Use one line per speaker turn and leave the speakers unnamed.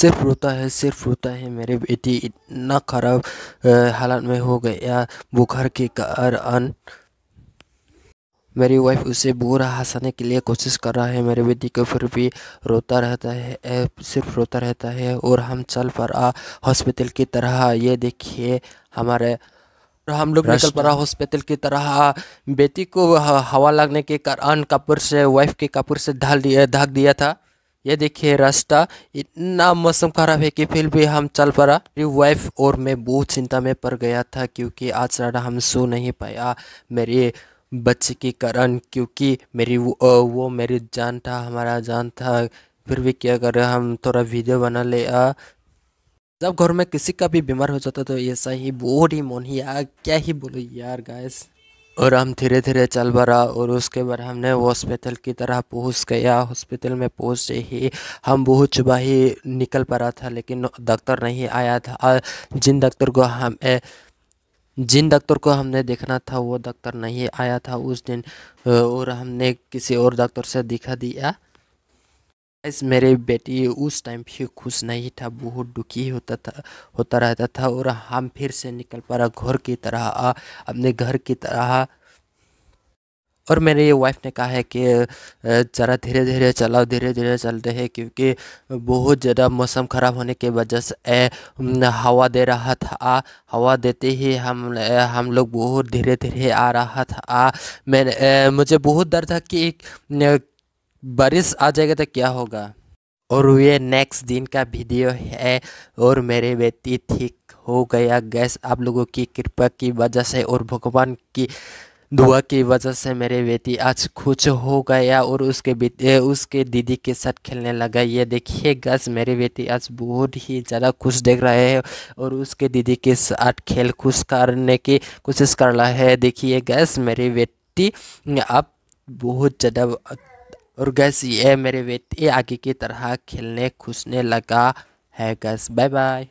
सिर्फ रोता है सिर्फ रोता है मेरे बेटी इतना ख़राब हालत में हो गया बुखार के कारण मेरी वाइफ उसे बुरा हंसाने के लिए कोशिश कर रहा है मेरे बेटी को फिर भी रोता रहता है सिर्फ रोता रहता है और हम चल आ हॉस्पिटल की तरह ये देखिए हमारे हम लोग निकल पड़ा हॉस्पिटल की तरह बेटी को हवा लगने के कारण कपूर से वाइफ के कपूर से ढाल दिया ढक दिया था ये देखिए रास्ता इतना मौसम खराब है कि फिर भी हम चल पड़ा मेरी वाइफ और मैं बहुत चिंता में पड़ गया था क्योंकि आज रात हम सो नहीं पाया मेरे बच्चे के कारण क्योंकि मेरी वो, वो मेरी जान था हमारा जान था फिर भी क्या कर रहे हम थोड़ा वीडियो बना ले आ जब घर में किसी का भी बीमार हो जाता तो ऐसा ही बहुत ही मोन ही आ क्या ही बोलो यार गायस और हम धीरे धीरे चल पड़ा और उसके बाद हमने हॉस्पिटल की तरह पहुँच गया हॉस्पिटल में पहुँचते ही हम बहुत सुबह ही निकल पड़ा था लेकिन डॉक्टर नहीं आया था जिन डॉक्टर को हम ए, जिन डॉक्टर को हमने देखना था वो डॉक्टर नहीं आया था उस दिन और हमने किसी और डॉक्टर से दिखा दिया इस मेरे बेटी उस टाइम भी खुश नहीं था बहुत दुखी होता था होता रहता था और हम फिर से निकल पड़ा घर की तरह अपने घर की तरह और मेरे वाइफ ने कहा है कि ज़रा धीरे धीरे चलाओ धीरे धीरे चलते हैं क्योंकि बहुत ज़्यादा मौसम ख़राब होने की वजह से हवा दे रहा था हवा देते ही हम हम लोग बहुत धीरे धीरे आ रहा था मैंने मुझे बहुत डर था कि बारिश आ जाएगा तो क्या होगा और ये नेक्स्ट दिन का वीडियो है और मेरे बेटी ठीक हो गया गैस आप लोगों की कृपा की वजह से और भगवान की दुआ की वजह से मेरे बेटी आज खुश हो गया और उसके उसके दीदी के साथ खेलने लगा ये देखिए गैस मेरी बेटी आज बहुत ही ज़्यादा खुश देख रहे हैं और उसके दीदी के साथ खेल खुश करने की कोशिश कर रहा है देखिए गैस मेरी बेटी आप बहुत ज़्यादा और गैस ये मेरे व्यक्ति आगे की तरह खेलने खुसने लगा है गैस बाय बाय